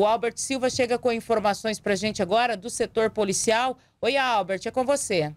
O Albert Silva chega com informações para a gente agora do setor policial. Oi, Albert, é com você.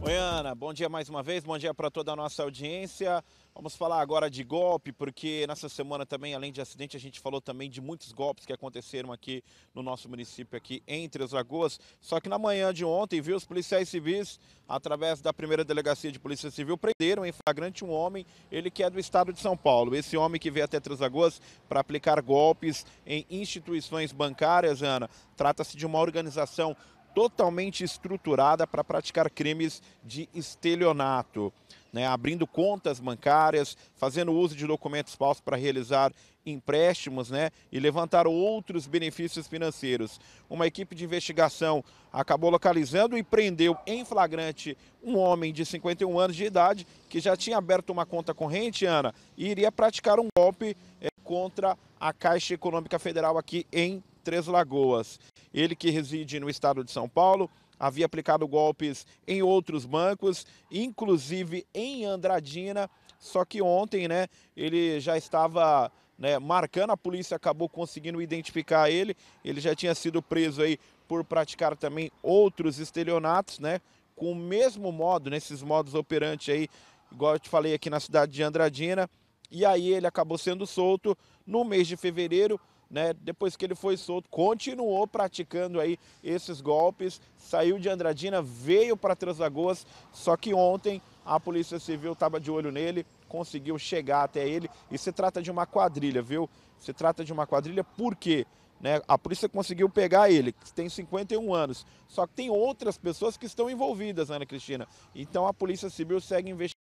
Oi, Ana. Bom dia mais uma vez, bom dia para toda a nossa audiência. Vamos falar agora de golpe, porque nessa semana também, além de acidente, a gente falou também de muitos golpes que aconteceram aqui no nosso município, aqui entre as Lagoas. Só que na manhã de ontem, viu, os policiais civis, através da primeira delegacia de polícia civil, prenderam em flagrante um homem, ele que é do estado de São Paulo. Esse homem que veio até Três Lagoas para aplicar golpes em instituições bancárias, Ana. Trata-se de uma organização totalmente estruturada para praticar crimes de estelionato. Né, abrindo contas bancárias, fazendo uso de documentos falsos para realizar empréstimos né, e levantar outros benefícios financeiros. Uma equipe de investigação acabou localizando e prendeu em flagrante um homem de 51 anos de idade que já tinha aberto uma conta corrente, Ana, e iria praticar um golpe é, contra a Caixa Econômica Federal aqui em Três Lagoas. Ele que reside no estado de São Paulo havia aplicado golpes em outros bancos, inclusive em Andradina. Só que ontem, né, ele já estava né, marcando, a polícia acabou conseguindo identificar ele. Ele já tinha sido preso aí por praticar também outros estelionatos, né, com o mesmo modo, nesses né, modos operantes aí, igual eu te falei aqui na cidade de Andradina. E aí ele acabou sendo solto no mês de fevereiro né, depois que ele foi solto, continuou praticando aí esses golpes, saiu de Andradina, veio para Três Lagoas, só que ontem a Polícia Civil estava de olho nele, conseguiu chegar até ele, e se trata de uma quadrilha, viu? Se trata de uma quadrilha por quê? Né? A polícia conseguiu pegar ele, que tem 51 anos. Só que tem outras pessoas que estão envolvidas, Ana Cristina. Então a Polícia Civil segue investigando.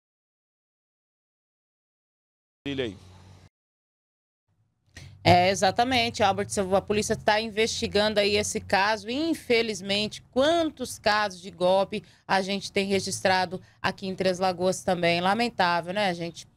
Aí. É, exatamente, Albert. A polícia está investigando aí esse caso. Infelizmente, quantos casos de golpe a gente tem registrado aqui em Três Lagoas também. Lamentável, né, gente?